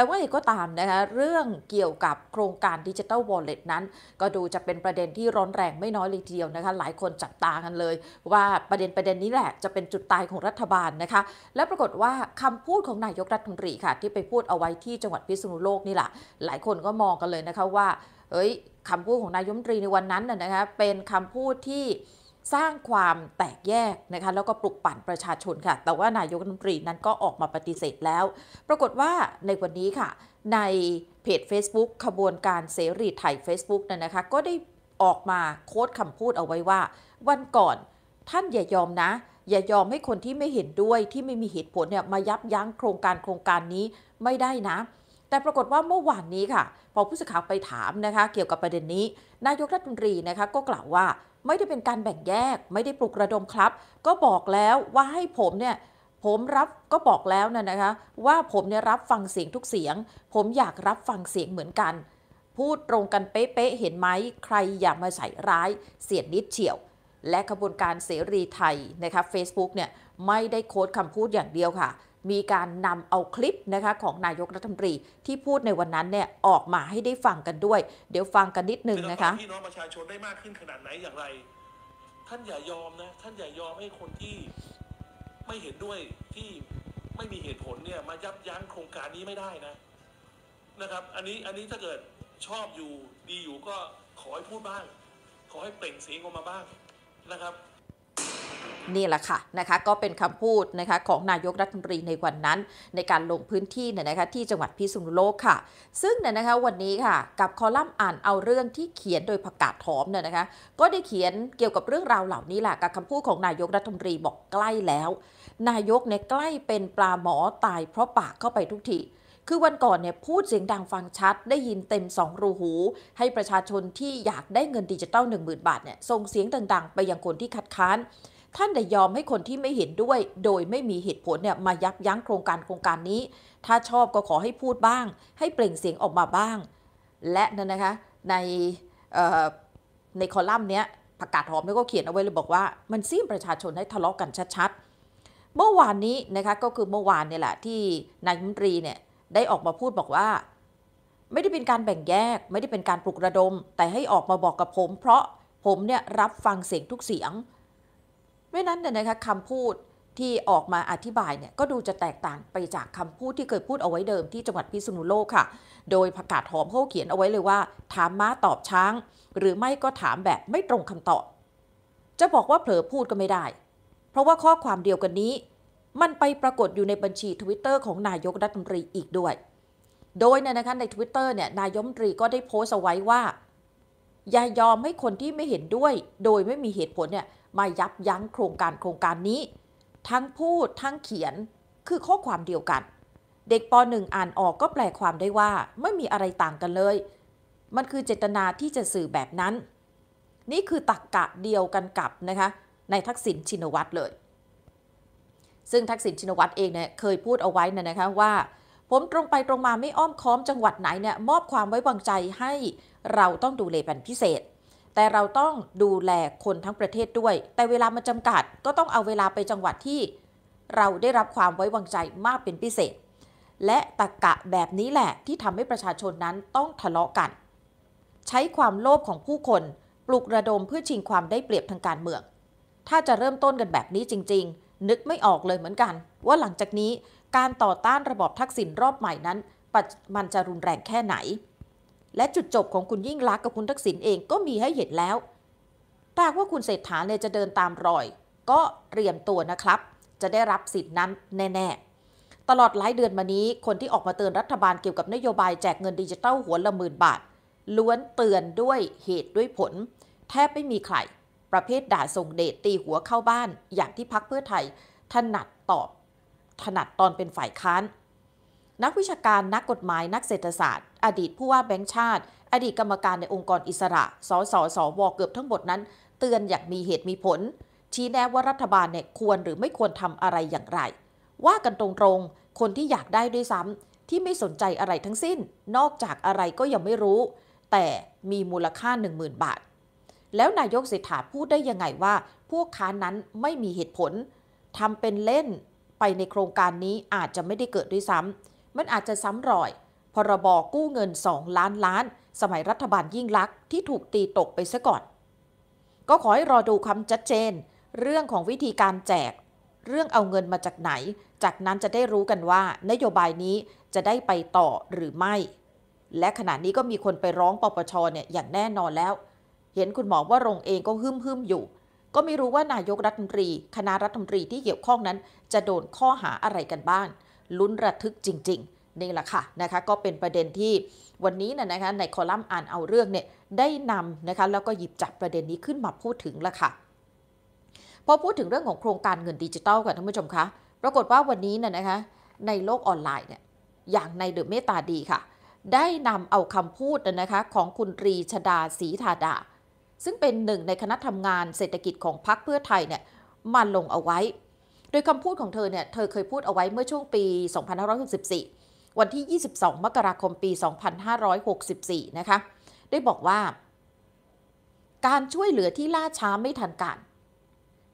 แต่ว่าอย่างก็ตามนะคะเรื่องเกี่ยวกับโครงการดิจิทัลวอลเล็ตนั้น ก็ดูจะเป็นประเด็นที่ร้อนแรงไม่น้อยเลยทีเดียวนะคะหลายคนจับตากันเลยว่าประเด็นประเด็นนี้แหละ จะเป็นจุดตายของรัฐบาลนะคะและปรากฏว่าคำพูดของนายกรัฐมนตรีค่ะที่ไปพูดเอาไว้ที่จังหวัดพิษณุโลกนี่แหละหลายคนก็มองกันเลยนะคะว่าเอ้ยคำพูดของนายยมตรีในวันนั้นนะคะเป็นคำพูดที่สร้างความแตกแยกนะคะ แล้วก็ปลุกปั่นประชาชนค่ะ แต่ว่านายกรัฐมนตรีนั้นก็ออกมาปฏิเสธแล้ว ปรากฏว่าในวันนี้ค่ะ ในเพจ Facebook ขบวนการเสรีไทย Facebook นั่นนะคะ ก็ได้ออกมาโค้ดคำพูดเอาไว้ว่า วันก่อนท่านอย่ายอมนะ อย่ายอมให้คนที่ไม่เห็นด้วยที่ไม่มีเหตุผลเนี่ยมายับยั้งโครงการโครงการนี้ไม่ได้นะแต่ปรากฏว่าเมื่อวานนี้ค่ะ พอผู้สื่อข่าวไปถามนะคะ เกี่ยวกับประเด็นนี้นายกรัฐมนตรีนะคะก็กล่าวว่าไม่ได้เป็นการแบ่งแยก ไม่ได้ปลุกระดมครับ ก็บอกแล้วว่าให้ผมเนี่ยผมรับก็บอกแล้วนะนะคะ ว่าผมเนี่ยรับฟังเสียงทุกเสียง ผมอยากรับฟังเสียงเหมือนกัน พูดตรงกันเป๊ะๆเห็นไหมใครอย่ามาใส่ร้าย เสียนิดเฉียว และขบวนการเสรีไทยนะคะ Facebook เนี่ยไม่ได้โค้ดคำพูดอย่างเดียวค่ะมีการนำเอาคลิปนะคะของนายกรัฐมนตรีที่พูดในวันนั้นเนี่ยออกมาให้ได้ฟังกันด้วย เดี๋ยวฟังกันนิดนึงนะคะพี่น้องประชาชนได้มากขึ้นขนาดไหนอย่างไร ท่านอย่ายอมนะ ท่านอย่ายอมให้คนที่ไม่เห็นด้วยที่ไม่มีเหตุผลเนี่ยมายับยั้งโครงการนี้ไม่ได้นะ นะครับ อันนี้อันนี้ถ้าเกิดชอบอยู่ดีอยู่ก็ขอให้พูดบ้าง ขอให้เปล่งเสียงออกมาบ้างนะครับนี่แหละค่ะนะคะก็เป็นคำพูดนะคะ ของนายกรัฐมนตรีในวันนั้น ในการลงพื้นที่เนี่ยนะคะที่จังหวัดพิษณุโลกค่ะ ซึ่งเนี่ยนะคะวันนี้ค่ะกับคอลัมน์อ่านเอาเรื่องที่เขียนโดยปรกกาดถอมเนี่ยนะคะก็ได้เขียนเกี่ยวกับเรื่องราวเหล่านี้แหละกับคำพูดของนายกรัฐมนตรีบอกใกล้แล้ว นายกเนี่ยใกล้เป็นปลาหมอตายเพราะปากเข้าไปทุกทีคือวันก่อนเนี่ยพูดเสียงดังฟังชัด ได้ยินเต็ม 2 รูหู ให้ประชาชนที่อยากได้เงินดิจิตอล10,000 บาทเนี่ยส่งเสียงต่างๆ ไปยังคนที่คัดค้านท่านได้ยอมให้คนที่ไม่เห็นด้วยโดยไม่มีเหตุผลเนี่ยมายับยั้งโครงการโครงการนี้ ถ้าชอบก็ขอให้พูดบ้าง ให้เปล่งเสียงออกมาบ้าง และนั่นนะคะในในคอลัมน์เนี้ยประกาศหอมล้วก็เขียนเอาไว้เลยบอกว่า มันซีมประชาชนให้ทะเลาะกกันชัดๆ เมื่อวานนี้นะคะก็คือเมื่อวานเนี่ยแหละที่นายมนตรีเนี่ยได้ออกมาพูดบอกว่า ไม่ได้เป็นการแบ่งแยกไม่ได้เป็นการปลุกระดม แต่ให้ออกมาบอกกับผม เพราะผมเนี่ยรับฟังเสียงทุกเสียงราะนั้นเนี่ยนะคะคำพูดที่ออกมาอธิบายเนี่ยก็ดูจะแตกต่างไปจากคำพูดที่เคยพูดเอาไว้เดิมที่จังหวัดพิษณุโลกค่ะ โดยประกาศหอมเขาเขียนเอาไว้เลยว่า ถามม้าตอบช้าง หรือไม่ก็ถามแบบไม่ตรงคำตอบ จะบอกว่าเผลอพูดก็ไม่ได้ เพราะว่าข้อความเดียวกันนี้ มันไปปรากฏอยู่ในบัญชีทวิตเตอร์ของนายกรัฐมนตรีอีกด้วย โดยเนี่ยนะคะในทวิตเตอร์เนี่ยนายกรัฐมนตรีก็ได้โพสต์เอาไว้ว่าอย่ายอมให้คนที่ไม่เห็นด้วย โดยไม่มีเหตุผลเนี่ยมายับยั้งโครงการโครงการนี้ ทั้งพูดทั้งเขียนคือข้อความเดียวกัน เด็กป .1 อ่านออกก็แปลความได้ว่าไม่มีอะไรต่างกันเลย มันคือเจตนาที่จะสื่อแบบนั้น นี่คือตักกะเดียวกันกับนะคะในทักษิณชินวัตรเลย ซึ่งทักษิณชินวัตรเองเนี่ยเคยพูดเอาไว้นะนะคะว่า ผมตรงไปตรงมาไม่อ้อมค้อมจังหวัดไหนเนี่ยมอบความไว้วางใจให้เราต้องดูแลเป็นพิเศษแต่เราต้องดูแลคนทั้งประเทศด้วย แต่เวลามันจำกัด ก็ต้องเอาเวลาไปจังหวัดที่เราได้รับความไว้วางใจมากเป็นพิเศษ และตะกะแบบนี้แหละที่ทำให้ประชาชนนั้นต้องทะเลาะกัน ใช้ความโลภของผู้คน ปลุกระดมเพื่อชิงความได้เปรียบทางการเมือง ถ้าจะเริ่มต้นกันแบบนี้จริง ๆ นึกไม่ออกเลยเหมือนกัน ว่าหลังจากนี้การต่อต้านระบอบทักษิณรอบใหม่นั้นมันจะรุนแรงแค่ไหนและจุดจบของคุณยิ่งรักกับคุณทักษิณเองก็มีให้เห็นแล้วถ้าว่าคุณเศรษฐาเนี่ยจะเดินตามรอย ก็เตรียมตัวนะครับ จะได้รับสิทธินั้นแน่ ๆ ตลอดหลายเดือนมานี้ คนที่ออกมาเตือนรัฐบาลเกี่ยวกับนโยบายแจกเงินดิจิตัลหัวละหมื่นบาท ล้วนเตือนด้วยเหตุด้วยผล แทบไม่มีใคร ประเภทด่าส่งเดชตีหัวเข้าบ้าน อย่างที่พักเพื่อไทยถนัดตอบ ถนัดตอนเป็นฝ่ายค้านนักวิชาการนักกฎหมายนักเศรษฐศาสตร์อดีตผู้ว่าแบงค์ชาติ อดีตกรรมการในองค์กรอิสระสสสวเกือบทั้งหมดนั้น เตือนอย่างมีเหตุมีผล ชี้แนะว่ารัฐบาลเนี่ยควรหรือไม่ควรทำอะไรอย่างไร ว่ากันตรงๆ คนที่อยากได้ด้วยซ้ำที่ไม่สนใจอะไรทั้งสิ้น นอกจากอะไรก็ยังไม่รู้ แต่มีมูลค่า 10,000 บาท แล้วนายกเศรษฐาพูดได้ยังไงว่า พวกค้านั้นไม่มีเหตุผลทำเป็นเล่น ไปในโครงการนี้อาจจะไม่ได้เกิดด้วยซ้ำมันอาจจะซ้ำรอยพรบกู้เงิน 2 ล้านล้าน สมัยรัฐบาลยิ่งลักษณ์ที่ถูกตีตกไปซะก่อน ก็ขอให้รอดูคำชัดเจน เรื่องของวิธีการแจก เรื่องเอาเงินมาจากไหน จากนั้นจะได้รู้กันว่า นโยบายนี้จะได้ไปต่อหรือไม่ และขณะนี้ก็มีคนไปร้องปปชเนี่ยอย่างแน่นอนแล้ว เห็นคุณหมอว่ารงเองก็หึมหึมอยู่ ก็ไม่รู้ว่านายกรัฐมนตรี คณะรัฐมนตรีที่เกี่ยวข้องนั้นจะโดนข้อหาอะไรกันบ้างลุ้นระทึกจริงๆนี่แหละค่ะนะคะก็เป็นประเด็นที่วันนี้นะนะคะในคอลัมน์อ่านเอาเรื่องเนี่ยได้นำนะคะแล้วก็หยิบจับประเด็นนี้ขึ้นมาพูดถึงละค่ะ พอพูดถึงเรื่องของโครงการเงินดิจิทัลกันท่านผู้ชมคะปรากฏว่าวันนี้นะนะคะในโลกออนไลน์เนี่ยอย่างในเดอะเมตาดีค่ะ ได้นำเอาคำพูดนะคะของคุณรีชดาศรีธาดา ซึ่งเป็นหนึ่งในคณะทำงานเศรษฐกิจของพรรคเพื่อไทยเนี่ยมาลงเอาไว้ โดยคำพูดของเธอเนี่ยเธอเคยพูดเอาไว้เมื่อช่วงปี 2564วันที่ 22 มกราคม ปี 2564นะคะ ได้บอกว่า การช่วยเหลือที่ล่าช้าไม่ทันการ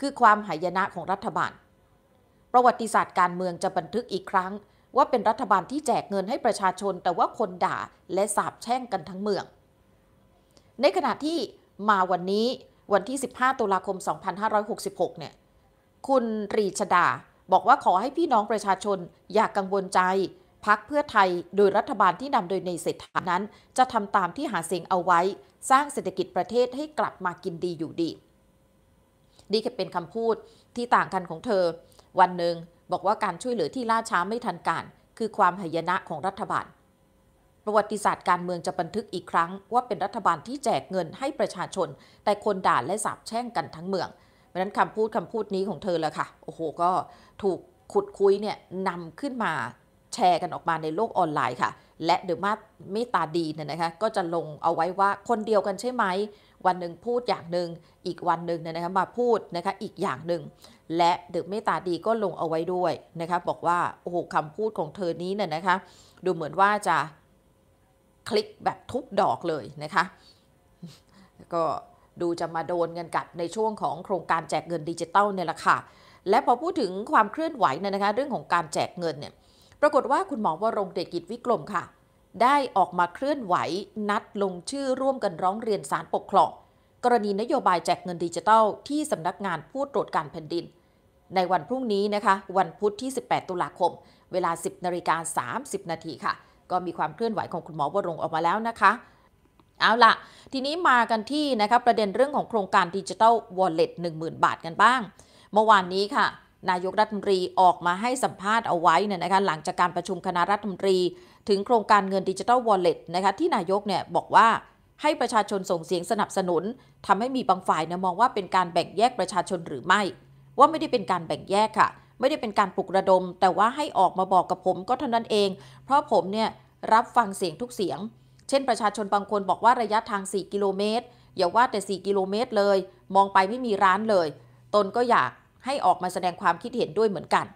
คือความหายนะของรัฐบาล ประวัติศาสตร์การเมืองจะบันทึกอีกครั้ง ว่าเป็นรัฐบาลที่แจกเงินให้ประชาชน แต่ว่าคนด่าและสาบแช่งกันทั้งเมือง ในขณะที่มาวันนี้ วันที่ 15ตุลาคม 2566 เนี่ย คุณรีชดา บอกว่าขอให้พี่น้องประชาชนอย่ากกังวลใจพักเพื่อไทยโดยรัฐบาลที่นำโดยในเศรษฐานั้น จะทำตามที่หาเสียงเอาไว้ สร้างเศรษฐกิจประเทศให้กลับมากินดีอยู่ดีนี่ก็เป็นคำพูดที่ต่างกันของเธอ วันหนึ่งบอกว่าการช่วยเหลือที่ล่าช้าไม่ทันการ คือความหายนะของรัฐบาล ประวัติศาสตร์การเมืองจะบันทึกอีกครั้ง ว่าเป็นรัฐบาลที่แจกเงินให้ประชาชน แต่คนด่าและสาบแช่งกันทั้งเมือง เพราะนั้นคำพูดคำพูดนี้ของเธอแหละค่ะโอ้โหก็ถูกขุดคุยเนี่ยนำขึ้นมาแชร์กันออกมาในโลกออนไลน์ ค่ะ และเดอะมาไม่ตาดีเนี่ยนะคะ ก็จะลงเอาไว้ว่าคนเดียวกันใช่ไหม วันหนึ่งพูดอย่างหนึ่งอีกวันหนึ่งเนี่ยนะคะมาพูดนะคะอีกอย่างหนึ่ง และเดอะไม่ตาดีก็ลงเอาไว้ด้วยนะคะบอกว่าโอ้โหคำพูดของเธอนี้เนี่ยนะคะดูเหมือนว่าจะคลิกแบบทุกดอกเลย นะคะ ก็ ดูจะมาโดนเงินกัดในช่วงของโครงการแจกเงินดิจิตอลเนี่ยแหละค่ะ และพอพูดถึงความเคลื่อนไหวเนี่ยนะคะเรื่องของการแจกเงินเนี่ยปรากฏว่าคุณหมอวรงเดชกิจวิกรมค่ะ ได้ออกมาเคลื่อนไหวนัดลงชื่อร่วมกันร้องเรียนสารปกครอง กรณีนโยบายแจกเงินดิจิทัลที่สำนักงานผู้ตรวจการแผ่นดิน ในวันพรุ่งนี้นะคะ วันพุธที่ 18 ตุลาคม เวลา 10 นาฬิกา30 นาทีค่ะ ก็มีความเคลื่อนไหวของคุณหมอวรงออกมาแล้วนะคะ เอาละทีนี้มากันที่นะคะประเด็นเรื่องของโครงการดิจิทัลวอลเล็ต10,000 บาทกันบ้าง เมื่อวานนี้ค่ะนายกรัฐมนตรีออกมาให้สัมภาษณ์เอาไว้เนี่ยนะคะหลังจากการประชุมคณะรัฐมนตรี ถึงโครงการเงินดิจิทัลวอลเล็ตนะคะที่นายกเนี่ยบอกว่า ให้ประชาชนส่งเสียงสนับสนุน ทำให้มีบางฝ่ายเนี่ยมองว่าเป็นการแบ่งแยกประชาชนหรือไม่ ว่าไม่ได้เป็นการแบ่งแยกค่ะ ไม่ได้เป็นการปลุกระดม แต่ว่าให้ออกมาบอกกับผมก็เท่านั้นเอง เพราะผมเนี่ยรับฟังเสียงทุกเสียง เช่น ประชาชนบางคนบอกว่าระยะทาง 4 กิโลเมตรอย่าว่าแต่ 4 กิโลเมตรเลย มองไปไม่มีร้านเลย ตนก็อยากให้ออกมาแสดงความคิดเห็นด้วยเหมือนกัน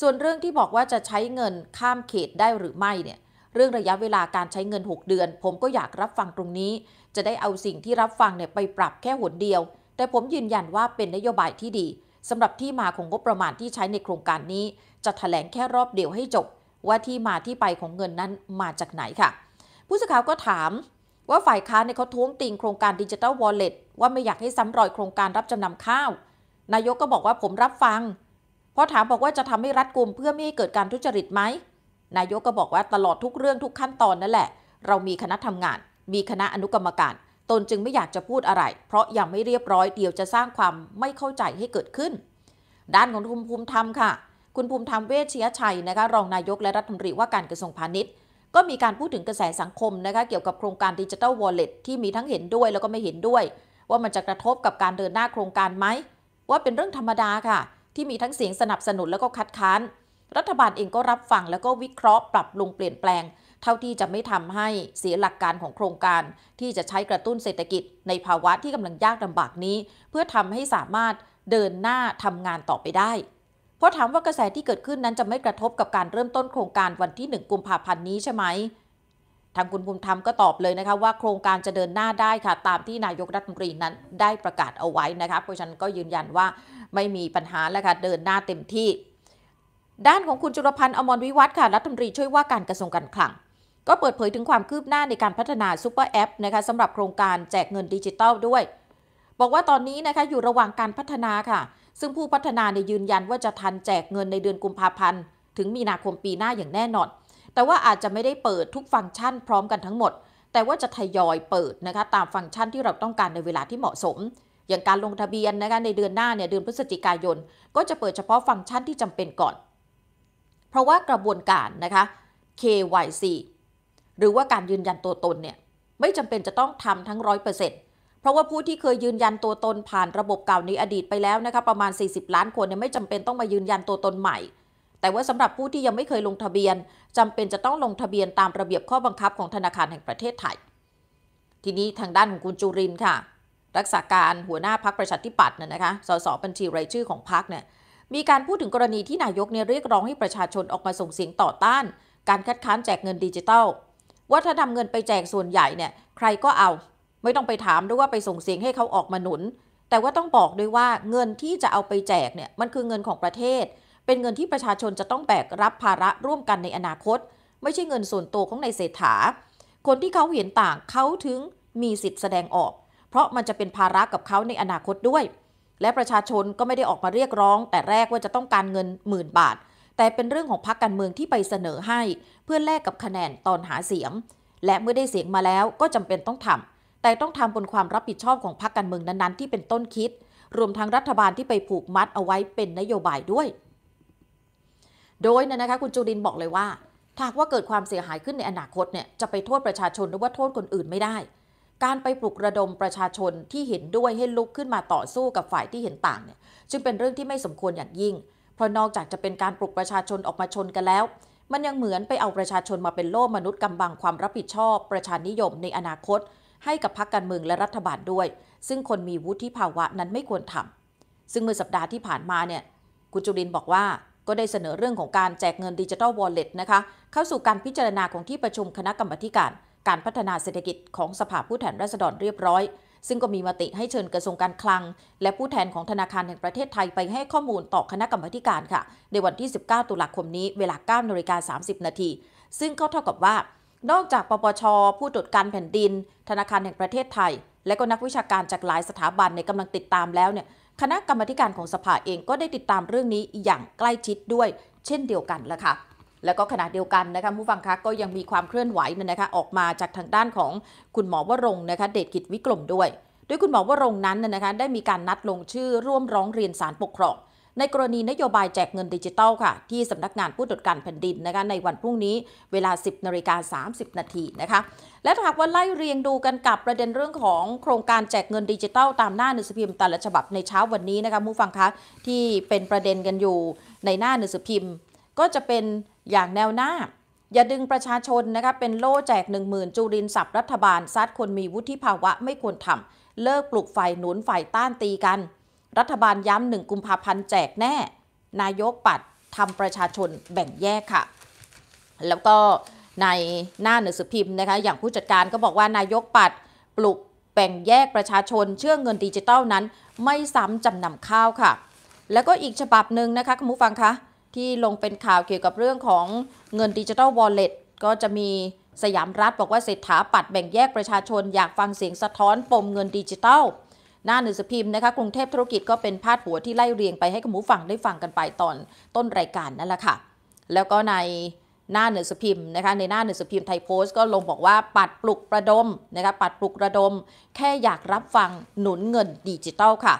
ส่วนเรื่องที่บอกว่าจะใช้เงินข้ามเขตได้หรือไม่เนี่ย เรื่องระยะเวลาการใช้เงิน 6 เดือน ผมก็อยากรับฟังตรงนี้ จะได้เอาสิ่งที่รับฟังเนี่ยไปปรับแค่หนเดียว แต่ผมยืนยันว่าเป็นนโยบายที่ดีสำหรับที่มาของงบประมาณที่ใช้ในโครงการนี้ จะถแถลงแค่รอบเดียวให้จบ ว่าที่มาที่ไปของเงินนั้นมาจากไหนค่ะ ผู้สื่อข่าวก็ถาม ว่าฝ่ายค้านเนี่ยเขาท้วงติงโครงการดิจิทัลวอลเล็ตว่าไม่อยากให้ซ้ำรอยโครงการรับจำนำข้าวนายกก็บอกว่าผมรับฟังพอถามบอกว่าจะทำให้รัดกุมเพื่อไม่ให้เกิดการทุจริตไหม นายกก็บอกว่าตลอดทุกเรื่องทุกขั้นตอนนั่นแหละ เรามีคณะทำงาน มีคณะอนุกรรมการ ตนจึงไม่อยากจะพูดอะไร เพราะยังไม่เรียบร้อยเดี๋ยวจะสร้างความไม่เข้าใจให้เกิดขึ้น ด้านของคุณภูมิธรรมค่ะ คุณภูมิธรรมเวชเชียชัยนะคะรองนายกและรัฐมนตรีว่าการกระทรวงพาณิชย์ ก็มีการพูดถึงกระแสสังคมนะคะ เกี่ยวกับโครงการดิจิทัลวอลเล็ตที่มีทั้งเห็นด้วยแล้วก็ไม่เห็นด้วย ว่ามันจะกระทบกับการเดินหน้าโครงการไหมว่าเป็นเรื่องธรรมดาค่ะ ที่มีทั้งเสียงสนับสนุนแล้วก็คัดค้านรัฐบาลเองก็รับฟังแล้วก็วิเคราะห์ปรับปรุงเปลี่ยนแปลง เท่าที่จะไม่ทำให้เสียหลักการของโครงการที่จะใช้กระตุ้นเศรษฐกิจในภาวะที่กำลังยากลาบากนี้ เพื่อทำให้สามารถเดินหน้าทำงานต่อไปได้เพราะถามว่ากระแสที่เกิดขึ้นนั้นจะไม่กระทบกับการเริ่มต้นโครงการวันที่ 1 กุมภาพันธ์นี้ใช่ไหมทางคุณภูมิธรรมก็ตอบเลยนะคะว่าโครงการจะเดินหน้าได้ค่ะ ตามที่นายกรัฐมนตรีนั้นได้ประกาศเอาไว้นะคะเพราะฉะนั้นก็ยืนยันว่าไม่มีปัญหาแล้วค่ะ เดินหน้าเต็มที่ ด้านของคุณจุลพันธ์อมรวิวัฒน์ค่ะ รัฐมนตรีช่วยว่าการกระทรวงการคลัง ก็เปิดเผยถึงความคืบหน้าในการพัฒนาซูเปอร์แอปนะคะสำหรับโครงการแจกเงินดิจิตอลด้วย บอกว่าตอนนี้นะคะอยู่ระหว่างการพัฒนาค่ะ ซึ่งผู้พัฒนาเนี่ยยืนยันว่าจะทันแจกเงินในเดือนกุมภาพันธ์ถึงมีนาคมปีหน้าอย่างแน่นอนแต่ว่าอาจจะไม่ได้เปิดทุกฟังก์ชันพร้อมกันทั้งหมด แต่ว่าจะทยอยเปิดนะคะตามฟังก์ชันที่เราต้องการในเวลาที่เหมาะสม อย่างการลงทะเบียนนะคะในเดือนหน้าเนี่ยเดือนพฤศจิกายน ก็จะเปิดเฉพาะฟังก์ชันที่จำเป็นก่อน เพราะว่ากระบวนการนะคะ KYC หรือว่าการยืนยันตัวตนเนี่ยไม่จำเป็นจะต้องทำทั้งร้อยเปอร์์เเซ็นตพราะว่าผู้ที่เคยยืนยันตัวตนผ่านระบบเก่าในอดีตไปแล้วนะคะประมาณ 40 ล้านคนเนี่ยไม่จำเป็นต้องมายืนยันตัวตนใหม่แต่ว่าสำหรับผู้ที่ยังไม่เคยลงทะเบียน จำเป็นจะต้องลงทะเบียนตามระเบียบข้อบังคับของธนาคารแห่งประเทศไทย ทีนี้ทางด้านของคุณจุรินค่ะ รักษาการหัวหน้าพักประชาธิปัตย์น่ยนะคะ สสบัญชีรายชื่อของพักเนี่ยมีการพูดถึงกรณีที่นายกเนี่ยเรียกร้องให้ประชาชนออกมาส่งเสียงต่อต้าน การคัดค้านแจกเงินดิจิทัลว่าถ้านำเงินไปแจกส่วนใหญ่เนี่ยใครก็เอาไม่ต้องไปถามด้วยว่าไปส่งเสียงให้เขาออกมาหนุน แต่ว่าต้องบอกด้วยว่าเงินที่จะเอาไปแจกเนี่ยมันคือเงินของประเทศเป็นเงินที่ประชาชนจะต้องแบกรับภาระร่วมกันในอนาคต ไม่ใช่เงินส่วนตัวของนายเศรษฐาคนที่เขาเห็นต่างเขาถึงมีสิทธิ์แสดงออก เพราะมันจะเป็นภาระกับเขาในอนาคตด้วย และประชาชนก็ไม่ได้ออกมาเรียกร้อง แต่แรกว่าจะต้องการเงินหมื่นบาท แต่เป็นเรื่องของพรรคการเมืองที่ไปเสนอให้เพื่อแลกกับคะแนนตอนหาเสียง และเมื่อได้เสียงมาแล้วก็จำเป็นต้องทำ แต่ต้องทำบนความรับผิดชอบของพรรคการเมืองนั้น ๆ ที่เป็นต้นคิด รวมทั้งรัฐบาลที่ไปผูกมัดเอาไว้เป็นนโยบายด้วยโดยนี่นะคะคุณจุรินบอกเลยว่าหากว่าเกิดความเสียหายขึ้นในอนาคตเนี่ยจะไปโทษประชาชนหรือว่าโทษคนอื่นไม่ได้ การไปปลุกระดมประชาชนที่เห็นด้วยให้ลุกขึ้นมาต่อสู้กับฝ่ายที่เห็นต่างเนี่ยจึงเป็นเรื่องที่ไม่สมควรอย่างยิ่ง เพราะนอกจากจะเป็นการปลุกประชาชนออกมาชนกันแล้ว มันยังเหมือนไปเอาประชาชนมาเป็นโล่มนุษย์กำบังความรับผิดชอบ ประชานิยม ในอนาคต ให้กับพรรคการเมืองและรัฐบาลด้วย ซึ่งคนมีวุฒิภาวะนั้นไม่ควรทำซึ่งเมื่อสัปดาห์ที่ผ่านมาเนี่ยคุณจุรินบอกว่าก็ได้เสนอเรื่องของการแจกเงินดิจิทัลวอลเล็ตนะคะ เข้าสู่การพิจารณาของที่ประชุมคณะกรรมการ การพัฒนาเศรษฐกิจของสภาผู้แทนราษฎรเรียบร้อย ซึ่งก็มีมติให้เชิญกระทรวงการคลัง และผู้แทนของธนาคารแห่งประเทศไทยไปให้ข้อมูลต่อคณะกรรมการค่ะ ในวันที่ 19 ตุลาคมนี้เวลา9นาฬิกา30นาทีซึ่งก็เท่ากับว่า นอกจากปปชผู้ตรวจการแผ่นดิน ธนาคารแห่งประเทศไทย และก็นักวิชาการจากหลายสถาบันในกำลังติดตามแล้วเนี่ยคณะกรรมการของสภาเองก็ได้ติดตามเรื่องนี้อย่างใกล้ชิดด้วยเช่นเดียวกันและค่ะแล้วก็ขณะเดียวกันนะคะผู้ฟังคะก็ยังมีความเคลื่อนไหวนะคะออกมาจากทางด้านของคุณหมอวรงนะคะเดชกิจวิกรมด้วยโดยคุณหมอวรงนั้นนะคะได้มีการนัดลงชื่อร่วมร้องเรียนสารปกครองในกรณีนโยบายแจกเงินดิจิตอลค่ะที่สำนักงานผู้ตรวจการแผ่นดินนะคะในวันพรุ่งนี้ เวลา 10นาฬิกา30นาทีนะคะและหากว่าไล่เรียงดูกันกับประเด็นเรื่องของโครงการแจกเงินดิจิตอลตามหน้าหนังสือพิมพ์แต่ละฉบับในเช้าวันนี้นะคะผู้ฟังคะที่เป็นประเด็นกันอยู่ในหน้าหนังสือพิมพ์ ก็จะเป็นอย่างแนวหน้า อย่าดึงประชาชนนะคะเป็นโล่แจก 1 0,000จูรินสับรัฐบาลซัดคนมีวุฒิภาวะ ไม่ควรทำเลิกปลุกไฟหนุนไฟต้านตีกันรัฐบาลย้ำหนึ่งกุมภาพันธ์แจกแน่นายกปัดทำประชาชนแบ่งแยกค่ะ แล้วก็ในหน้าหนังสือพิมพ์นะคะ อย่างผู้จัดการก็บอกว่านายกปัดปลุกแบ่งแยกประชาชน เชื่อเงินดิจิตอลนั้นไม่ซ้ำจำนำข้าวค่ะ แล้วก็อีกฉบับหนึ่งนะคะคุณผู้ฟังคะ ที่ลงเป็นข่าวเกี่ยวกับเรื่องของเงินดิจิตอลวอลเล็ต ก็จะมีสยามรัฐบอกว่าเศรษฐาปัด แบ่งแยกประชาชนอยากฟังเสียงสะท้อนปมเงินดิจิตอลหน้าหน่งสืพิมพ์นะคะกรุงเทพธุรกิจก็เป็นพาดหัวที่ไล่เรียงไปให้คุณผู้ฟังได้ฟังกันไปตอนต้นรายการนั่นแหละค่ะ แล้วก็ในหน้าหน่งสืพิมพ์นะคะในหน้าหน่งสืพิมพ์ไทยโพสต์ก็ลงบอกว่าปัดปลุกประดมนะคะปัดปลุกระดม แค่อยากรับฟังหนุนเงินดิจิตอลค่ะ